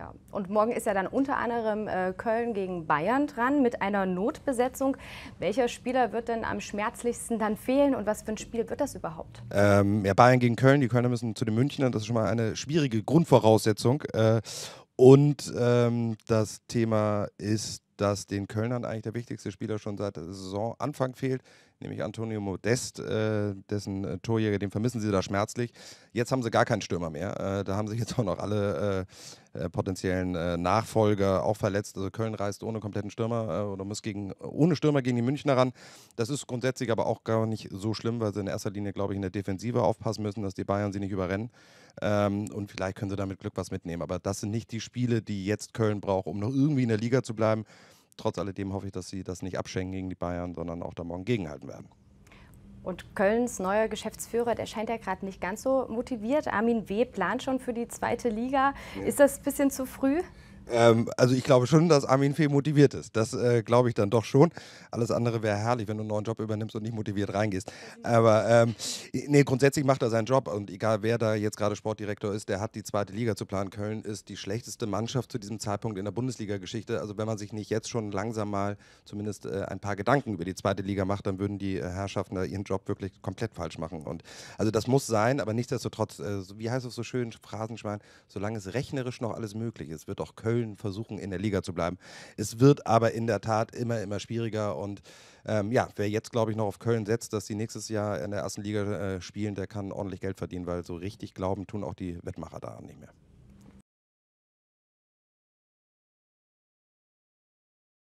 Ja, und morgen ist ja dann unter anderem äh, Köln gegen Bayern dran mit einer Notbesetzung. Welcher Spieler wird denn am schmerzlichsten dann fehlen und was für ein Spiel wird das überhaupt? Ähm, ja, Bayern gegen Köln. Die Kölner müssen zu den Münchnern. Das ist schon mal eine schwierige Grundvoraussetzung. Äh, und ähm, das Thema ist, dass den Kölnern eigentlich der wichtigste Spieler schon seit Saisonanfang fehlt nämlich Antonio Modest, äh, dessen äh, Torjäger, den vermissen sie da schmerzlich. Jetzt haben sie gar keinen Stürmer mehr. Äh, da haben sich jetzt auch noch alle äh, äh, potenziellen Nachfolger auch verletzt. Also Köln reist ohne kompletten Stürmer oder muss gegen, ohne Stürmer gegen die Münchner ran. Das ist grundsätzlich aber auch gar nicht so schlimm, weil sie in erster Linie, glaube ich, in der Defensive aufpassen müssen, dass die Bayern sie nicht überrennen. Ähm, und vielleicht können sie damit Glück was mitnehmen. Aber das sind nicht die Spiele, die jetzt Köln braucht, um noch irgendwie in der Liga zu bleiben trotz alledem hoffe ich, dass sie das nicht abschenken gegen die Bayern, sondern auch da morgen gegenhalten werden. Und Kölns neuer Geschäftsführer, der scheint ja gerade nicht ganz so motiviert. Armin W. plant schon für die zweite Liga. Ja. Ist das ein bisschen zu früh? Ähm, also ich glaube schon, dass Armin Fee motiviert ist. Das äh, glaube ich dann doch schon. Alles andere wäre herrlich, wenn du einen neuen Job übernimmst und nicht motiviert reingehst. Mhm. Aber ähm, nee, grundsätzlich macht er seinen Job und egal wer da jetzt gerade Sportdirektor ist, der hat die zweite Liga zu planen. Köln ist die schlechteste Mannschaft zu diesem Zeitpunkt in der Bundesliga-Geschichte. Also wenn man sich nicht jetzt schon langsam mal zumindest äh, ein paar Gedanken über die zweite Liga macht, dann würden die äh, Herrschaften da ihren Job wirklich komplett falsch machen. Und also das muss sein, aber nichtsdestotrotz, äh, wie heißt es so schön, Phrasenschwein, solange es rechnerisch noch alles möglich ist, wird auch Köln Köln versuchen, in der Liga zu bleiben. Es wird aber in der Tat immer, immer schwieriger und ähm, ja, wer jetzt, glaube ich, noch auf Köln setzt, dass sie nächstes Jahr in der ersten Liga äh, spielen, der kann ordentlich Geld verdienen, weil so richtig glauben tun auch die Wettmacher daran nicht mehr.